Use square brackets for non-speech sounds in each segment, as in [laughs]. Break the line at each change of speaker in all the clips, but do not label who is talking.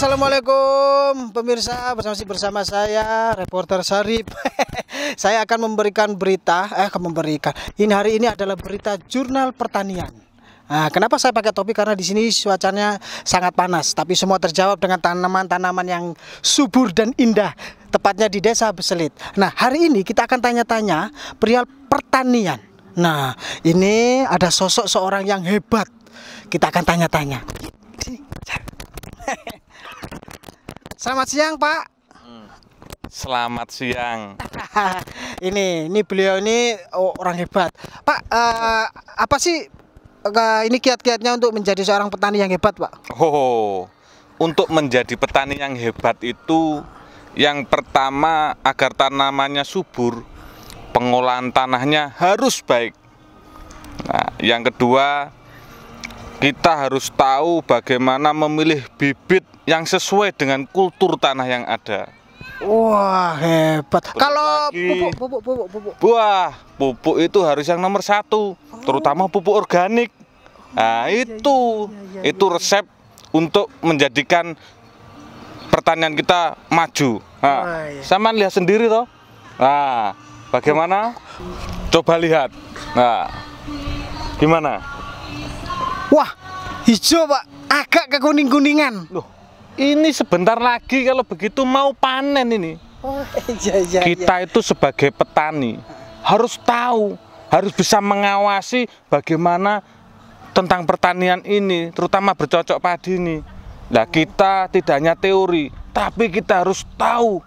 Assalamualaikum pemirsa bersama bersama saya reporter Sarip. [laughs] saya akan memberikan berita eh akan memberikan. Ini hari ini adalah berita jurnal pertanian. Nah, kenapa saya pakai topi? Karena di sini cuacanya sangat panas, tapi semua terjawab dengan tanaman-tanaman yang subur dan indah, tepatnya di Desa Beselit. Nah, hari ini kita akan tanya-tanya perihal pertanian. Nah, ini ada sosok seorang yang hebat. Kita akan tanya-tanya. [laughs] Selamat siang, Pak.
Selamat siang.
[laughs] ini, ini beliau ini oh, orang hebat. Pak, uh, apa sih uh, ini kiat-kiatnya untuk menjadi seorang petani yang hebat,
Pak? Oh, untuk menjadi petani yang hebat itu yang pertama agar tanamannya subur, pengolahan tanahnya harus baik. Nah, yang kedua kita harus tahu bagaimana memilih bibit yang sesuai dengan kultur tanah yang ada.
Wah
hebat. Terus Kalau pupuk,
pupuk, pupuk, pupuk.
Buah, pupuk itu harus yang nomor satu, oh. terutama pupuk organik. Nah, oh, nah iya, itu, iya, iya, iya itu iya. resep untuk menjadikan pertanian kita maju. Nah, oh, iya. Sama lihat sendiri toh. Nah, bagaimana? Coba lihat. Nah, gimana? Wah, hijau pak, agak kekuning kuningan. Loh, ini sebentar lagi kalau begitu mau panen ini. Oh, iya, iya, iya. Kita iya. itu sebagai petani harus tahu, harus bisa mengawasi bagaimana tentang pertanian ini, terutama bercocok padi ini. Nah, oh. kita tidak hanya teori, tapi kita harus tahu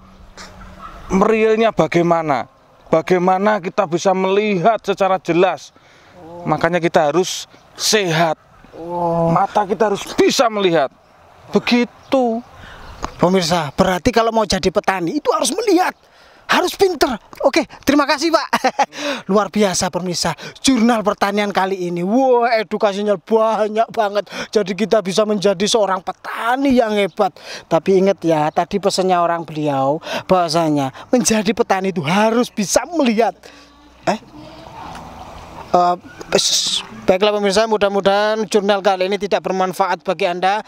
merilnya bagaimana. Bagaimana kita bisa melihat secara jelas. Oh. Makanya kita harus sehat. Oh. Mata kita harus bisa melihat Begitu.
Pemirsa, berarti kalau mau jadi petani itu harus melihat, harus pinter. Oke, terima kasih Pak. [laughs] Luar biasa pemirsa, jurnal pertanian kali ini. Wah, wow, edukasinya banyak banget. Jadi kita bisa menjadi seorang petani yang hebat. Tapi ingat ya, tadi pesannya orang beliau bahwasanya menjadi petani itu harus bisa melihat. Eh, Eh, baiklah pemirsa, mudah-mudahan jurnal kali ini tidak bermanfaat bagi Anda.